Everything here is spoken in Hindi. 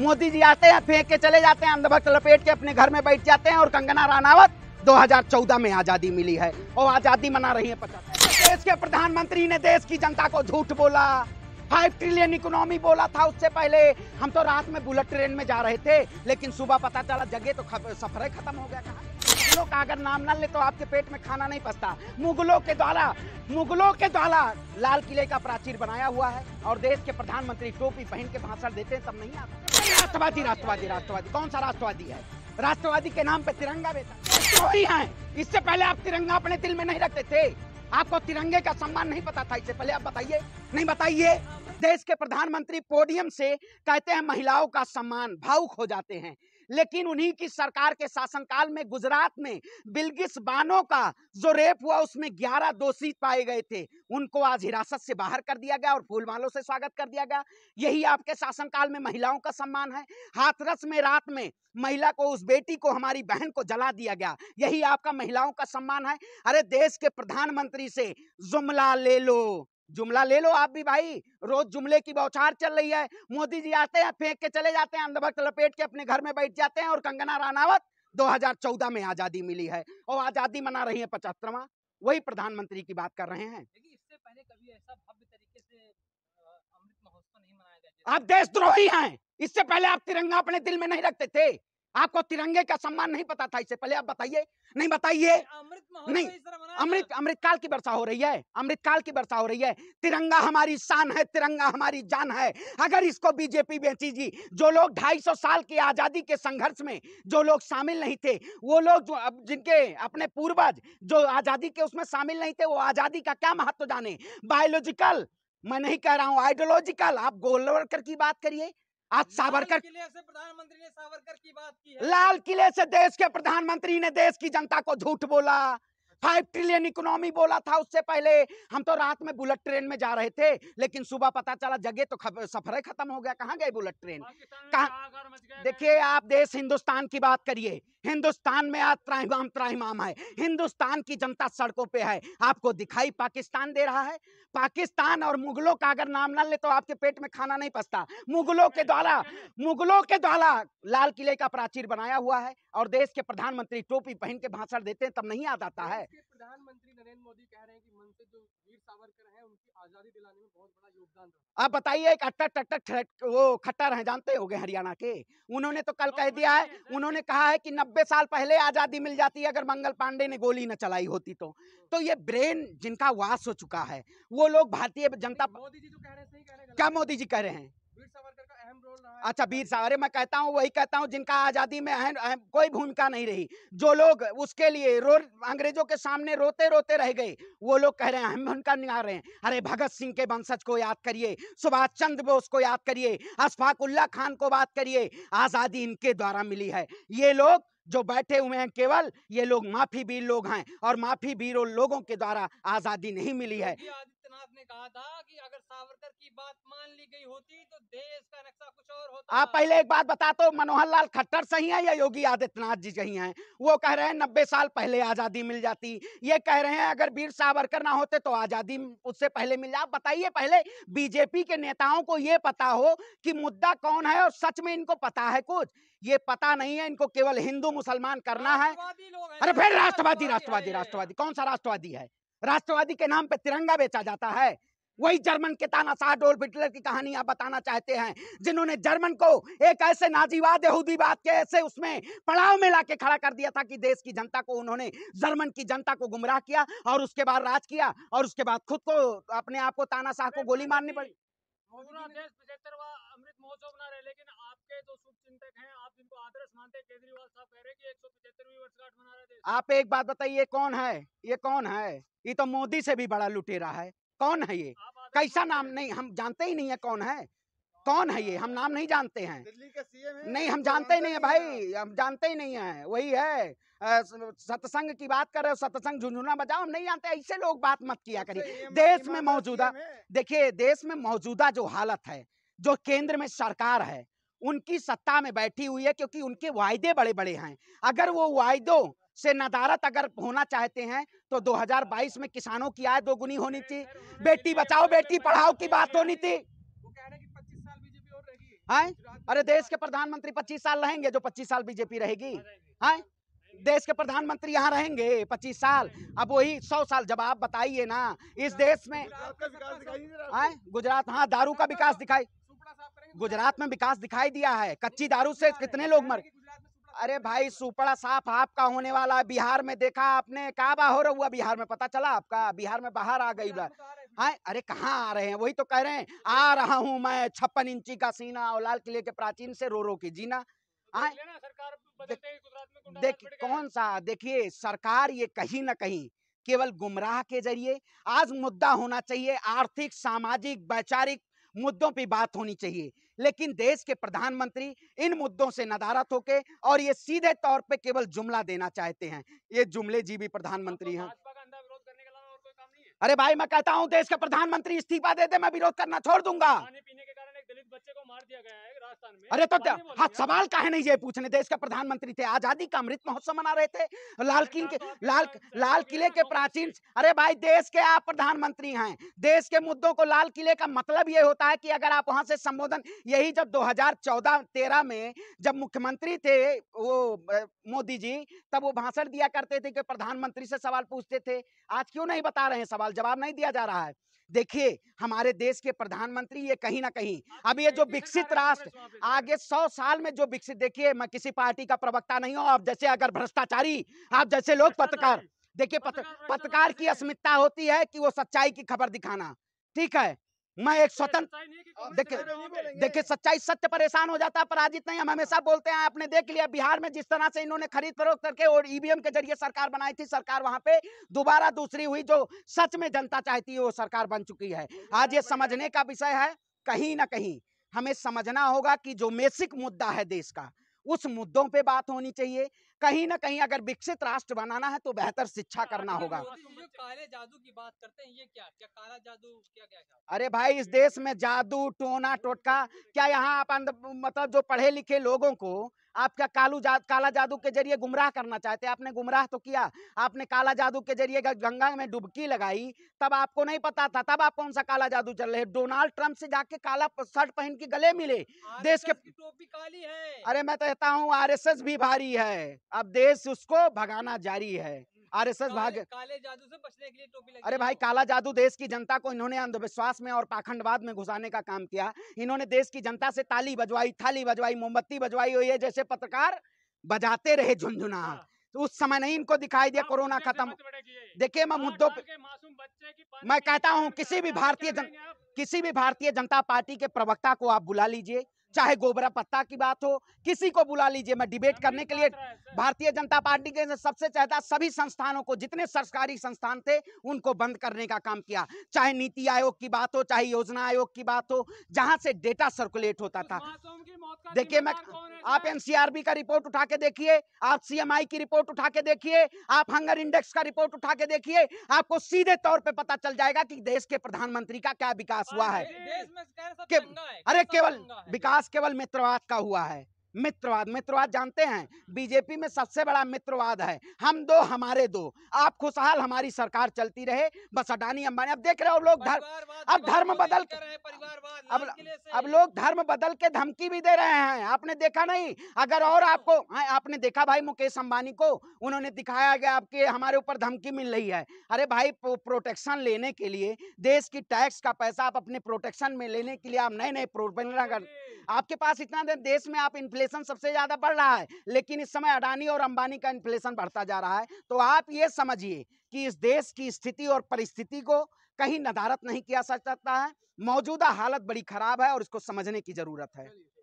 मोदी जी आते हैं फेंक के चले जाते हैं अंधभक्त लपेट के अपने घर में बैठ जाते हैं और कंगना रानावत 2014 में आजादी मिली है और आजादी मना रही है पचास देश के प्रधानमंत्री ने देश की जनता को झूठ बोला फाइव ट्रिलियन इकोनॉमी बोला था उससे पहले हम तो रात में बुलेट ट्रेन में जा रहे थे लेकिन सुबह पता चला जगह तो सफर खत्म हो गया था मुगलों का अगर नाम ना ले तो आपके पेट में खाना नहीं पसता मुगलों के द्वारा मुगलों के द्वारा लाल किले का प्राचीर बनाया हुआ है और देश के प्रधानमंत्री टोपी पहन के भाषण देते हैं तब नहीं आता राष्ट्रवादी राष्ट्रवादी राष्ट्रवादी कौन सा राष्ट्रवादी है राष्ट्रवादी के नाम पे तिरंगा बेचा है इससे पहले आप तिरंगा अपने दिल में नहीं रखते थे आपको तिरंगे का सम्मान नहीं पता था इससे पहले आप बताइए नहीं बताइए देश के प्रधानमंत्री पोडियम से कहते हैं महिलाओं का सम्मान भावुक हो जाते हैं लेकिन उन्हीं की सरकार के शासनकाल में गुजरात में बिलगिस बानो का जो रेप हुआ उसमें ग्यारह दोषी पाए गए थे उनको आज हिरासत से बाहर कर दिया गया और फूलमालों से स्वागत कर दिया गया यही आपके शासनकाल में महिलाओं का सम्मान है हाथरस में रात में महिला को उस बेटी को हमारी बहन को जला दिया गया यही आपका महिलाओं का सम्मान है अरे देश के प्रधानमंत्री से जुमला ले लो जुमला ले लो आप भी भाई रोज जुमले की बौछार चल रही है मोदी जी आते हैं फेंक के चले जाते हैं अंधभक्त लपेट के अपने घर में बैठ जाते हैं और कंगना रानावत 2014 में आजादी मिली है और आजादी मना रही है पचहत्तरवा वही प्रधानमंत्री की बात कर रहे हैं इससे पहले कभी ऐसा भव्य तरीके से अमृत महोत्सव नहीं मनाया गया आप देशद्रोही हैं इससे पहले आप तिरंगा अपने दिल में नहीं रखते थे आपको तिरंगे का सम्मान नहीं पता था इससे पहले आप बताइए नहीं बताइए नहीं अमृत अमृतकाल की वर्षा हो रही है अमृतकाल की वर्षा हो रही है तिरंगा हमारी शान है तिरंगा हमारी जान है अगर इसको बीजेपी बेची जी जो लोग 250 साल की आजादी के संघर्ष में जो लोग शामिल नहीं थे वो लोग जो अब जिनके अपने पूर्वज जो आजादी के उसमें शामिल नहीं थे वो आजादी का क्या महत्व जाने बायोलॉजिकल मैं नहीं कह रहा हूँ आइडियोलॉजिकल आप गोलवर्कर की बात करिए आज सावरकर प्रधानमंत्री ने सावरकर की बात की है। लाल किले से देश के प्रधानमंत्री ने देश की जनता को झूठ बोला फाइव ट्रिलियन इकोनॉमी बोला था उससे पहले हम तो रात में बुलेट ट्रेन में जा रहे थे लेकिन सुबह पता चला जगह तो सफर खत्म हो गया कहाँ गए बुलेट ट्रेन कहा देखिए आप देश हिंदुस्तान की बात करिए हिंदुस्तान में आज त्राहिमाम त्राहिमाम है हिंदुस्तान की जनता सड़कों पे है आपको दिखाई पाकिस्तान दे रहा है पाकिस्तान और मुगलों का अगर नाम ना ले तो आपके पेट में खाना नहीं पसता मुगलों के द्वारा मुगलों के द्वारा लाल किले का प्राचीर बनाया हुआ है और देश के प्रधानमंत्री टोपी पहन के भाषण देते हैं तब नहीं याद आता है प्रधानमंत्री नरेंद्र मोदी कह रहे हैं कि मन से जो वीर सावरकर हैं उनकी आजादी दिलाने में बहुत बड़ा योगदान रहा आप बताइए एक अट्टक वो खट्टर हैं जानते हो गए हरियाणा के उन्होंने तो कल हाँ, तो कह दिया है उन्होंने कहा है कि नब्बे साल पहले आजादी मिल जाती अगर मंगल पांडे ने गोली न चलाई होती तो हाँ। तो ये ब्रेन जिनका वास हो चुका है वो लोग भारतीय जनता मोदी जी तो कह रहे क्या मोदी जी कह रहे हैं अच्छा वीर सावरे मैं कहता हूँ वही कहता हूँ जिनका आज़ादी में अहम कोई भूमिका नहीं रही जो लोग उसके लिए रो अंग्रेजों के सामने रोते रोते रह गए वो लोग कह रहे हैं हम भूमिका निभा रहे हैं अरे भगत सिंह के वंशज को याद करिए सुभाष चंद्र बोस को याद करिए अशफाकुल्ला खान को बात करिए आज़ादी इनके द्वारा मिली है ये लोग जो बैठे हुए हैं केवल ये लोग माफी वीर लोग हैं और माफी वीरों लोगों के द्वारा आज़ादी नहीं मिली है आदित्यनाथ ने कहा था कि अगर सावरकर की बात मान ली गई होती तो देश का नक्शा कुछ और होता आप पहले एक बात बता तो मनोहर लाल खट्टर सही है या योगी आदित्यनाथ जी सही हैं वो कह रहे हैं नब्बे साल पहले आजादी मिल जाती ये कह रहे हैं अगर वीर सावरकर ना होते तो आजादी उससे पहले मिल जाए बताइए पहले बीजेपी के नेताओं को ये पता हो कि मुद्दा कौन है और सच में इनको पता है कुछ ये पता नहीं है इनको केवल हिंदू मुसलमान करना है अरे फिर राष्ट्रवादी राष्ट्रवादी राष्ट्रवादी कौन सा राष्ट्रवादी है राष्ट्रवादी के नाम पे तिरंगा बेचा जाता है वही जर्मन के तानाशाह डोल हिटलर की कहानी आप बताना चाहते हैं जिन्होंने जर्मन को एक ऐसे नाजीवाद यहूदीवाद के ऐसे उसमें पड़ाव में लाके खड़ा कर दिया था कि देश की जनता को उन्होंने जर्मन की जनता को गुमराह किया और उसके बाद राज किया और उसके बाद खुद को अपने आप को तानाशाह को गोली मारनी पड़ी अमृत महोत्सव रहे लेकिन आपके शुभ चिंतक हैं आप जिनको आदर्श मानते केजरीवाल साहब कह रहे हैं कि 175वीं वर्षगांठ मना रहे थे आप एक बात बताइए कौन है ये कौन है ये तो मोदी से भी बड़ा लुटेरा है कौन है ये कैसा नाम नहीं हम जानते ही नहीं है कौन है कौन है ये हम नाम नहीं जानते हैं नहीं हम जानते ही नहीं है भाई हम जानते ही नहीं है वही है सत्संग की बात कर रहे हो सत्संग झुंझुना बजाओ हम नहीं जानते ऐसे लोग बात मत किया अच्छा, करिए देश में मौजूदा देखिए देश में मौजूदा जो हालत है जो केंद्र में सरकार है उनकी सत्ता में बैठी हुई है क्योंकि उनके वायदे बड़े बड़े हैं अगर वो वायदों से नदारत अगर होना चाहते हैं तो 2022 में किसानों की आय दोगुनी होनी थी बेटी बचाओ बेटी पढ़ाओ की बात होनी थी हैं अरे देश के प्रधानमंत्री 25 साल रहेंगे जो 25 साल बीजेपी रहेगी है देश के प्रधानमंत्री यहाँ रहेंगे 25 साल अब वही 100 साल जब आप बताइए ना इस देश में गुजरात हाँ दारू का विकास दिखाई तो गुजरात में विकास दिखाई दिया है कच्ची दारू से कितने लोग मर गए अरे भाई सुपड़ा साफ आपका होने वाला है बिहार में देखा आपने कहा हो रहा बिहार में पता चला आपका बिहार में बाहर आ गई तो हाँ अरे कहा आ रहे हैं वही तो कह रहे हैं आ रहा हूँ मैं छप्पन इंची का सीना और लाल किले के प्राचीन से रो रो के जीना तो हाँ देख कौन सा देखिए सरकार ये कहीं ना कहीं केवल गुमराह के जरिए आज मुद्दा होना चाहिए आर्थिक सामाजिक वैचारिक मुद्दों पे बात होनी चाहिए लेकिन देश के प्रधानमंत्री इन मुद्दों से नदारत होके और ये सीधे तौर पे केवल जुमला देना चाहते हैं ये जुमले जी भी प्रधानमंत्री हैं अरे भाई मैं कहता हूँ देश का प्रधानमंत्री इस्तीफा दे दे मैं विरोध करना छोड़ दूंगा दलित बच्चे को मार दिया गया है राजस्थान में अरे तो हाँ सवाल है नहीं ये पूछने देश के प्रधानमंत्री थे आजादी का अमृत महोत्सव मना रहे थे लाल किले के लाल लाल किले के प्राचीन अरे भाई देश के आप प्रधानमंत्री हैं देश के मुद्दों को लाल किले का मतलब ये होता है कि अगर आप वहां से संबोधन यही जब 2014-13 में जब मुख्यमंत्री थे वो मोदी जी तब वो भाषण दिया करते थे कि प्रधानमंत्री से सवाल पूछते थे आज क्यों नहीं बता रहे हैं सवाल जवाब नहीं दिया जा रहा है देखिए हमारे देश के प्रधानमंत्री ये कहीं ना कहीं अब ये जो विकसित राष्ट्र आगे सौ साल में जो विकसित देखिए मैं किसी पार्टी का प्रवक्ता नहीं हूँ आप जैसे अगर भ्रष्टाचारी आप जैसे लोग पत्रकार देखिए पत्रकार की अस्मिता होती है कि वो सच्चाई की खबर दिखाना ठीक है मैं एक स्वतंत्र देखिए देखिए सच्चाई सत्य परेशान हो जाता है पराजित नहीं हम हमेशा बोलते हैं आपने देख लिया बिहार में जिस तरह से इन्होंने खरीद फरोख करके और ईवीएम e के जरिए सरकार बनाई थी सरकार वहां पे दोबारा दूसरी हुई जो सच में जनता चाहती है वो सरकार बन चुकी है आज ये समझने का विषय है कहीं ना कहीं हमें समझना होगा कि जो मेसिक मुद्दा है देश का उस मुद्दों पे बात होनी चाहिए कहीं ना कहीं अगर विकसित राष्ट्र बनाना है तो बेहतर शिक्षा हाँ, करना तो होगा तो तो काले जादू की बात करते हैं ये क्या क्या काला जादू क्या क्या, अरे भाई इस देश में जादू टोना टोटका क्या यहाँ आप मतलब जो पढ़े लिखे लोगों को आप क्या कालू जा, काला जादू के जरिए गुमराह करना चाहते हैं आपने गुमराह तो किया आपने काला जादू के जरिए गंगा में डुबकी लगाई तब आपको नहीं पता था तब आप कौन सा काला जादू चल रहे डोनाल्ड ट्रंप से जाके काला शर्ट पहन के गले मिले देश के टोपी काली है अरे मैं कहता हूँ आर भी भारी है अब देश उसको भगाना जारी है आरएसएस भाग काले जादू से बचने के लिए टोपी लगी अरे भाई काला जादू देश की जनता को इन्होंने अंधविश्वास में और पाखंडवाद में घुसाने का काम किया इन्होंने देश की जनता से ताली बजवाई थाली बजवाई मोमबत्ती बजवाई हुई है जैसे पत्रकार बजाते रहे झुंझुना हाँ। तो उस समय नहीं इनको दिखाई दिया हाँ, कोरोना खत्म देखिए मैं हाँ, मुद्दों पे मैं कहता हूँ किसी भी भारतीय जन किसी भी भारतीय जनता पार्टी के प्रवक्ता को आप बुला लीजिए चाहे गोबरा पत्ता की बात हो किसी को बुला लीजिए मैं डिबेट करने के लिए भारतीय जनता पार्टी के सबसे चाहता सभी संस्थानों को जितने सरकारी संस्थान थे उनको बंद करने का काम किया चाहे नीति आयोग की बात हो चाहे योजना आयोग की बात हो जहां से डेटा सर्कुलेट होता था देखिए मैं आप एनसीआरबी का रिपोर्ट उठा के देखिए आप सीएमआई की रिपोर्ट उठा के देखिए आप हंगर इंडेक्स का रिपोर्ट उठा के देखिए आपको सीधे तौर पर पता चल जाएगा कि देश के प्रधानमंत्री का क्या विकास हुआ है अरे केवल विकास विकास केवल मित्रवाद का हुआ है मित्रवाद मित्रवाद जानते हैं बीजेपी में सबसे बड़ा मित्रवाद है हम दो हमारे दो आप खुशहाल हमारी सरकार चलती रहे बस अडानी अंबानी अब देख रहे हो लोग धर्म अब धर्म बदल कर अब अब लोग धर्म बदल के धमकी भी दे रहे हैं आपने देखा नहीं अगर और हाँ। आपको हाँ, आपने देखा भाई मुकेश अंबानी को उन्होंने दिखाया गया आपके हमारे ऊपर धमकी मिल रही है अरे भाई प्रोटेक्शन लेने के लिए देश की टैक्स का पैसा आप अपने प्रोटेक्शन में लेने के लिए आप नए नए प्रोपेगेंडा आपके पास इतना देर देश में आप इन्फ्लेशन सबसे ज्यादा बढ़ रहा है लेकिन इस समय अडानी और अंबानी का इन्फ्लेशन बढ़ता जा रहा है तो आप ये समझिए कि इस देश की स्थिति और परिस्थिति को कहीं नदारत नहीं किया सकता है मौजूदा हालत बड़ी खराब है और इसको समझने की जरूरत है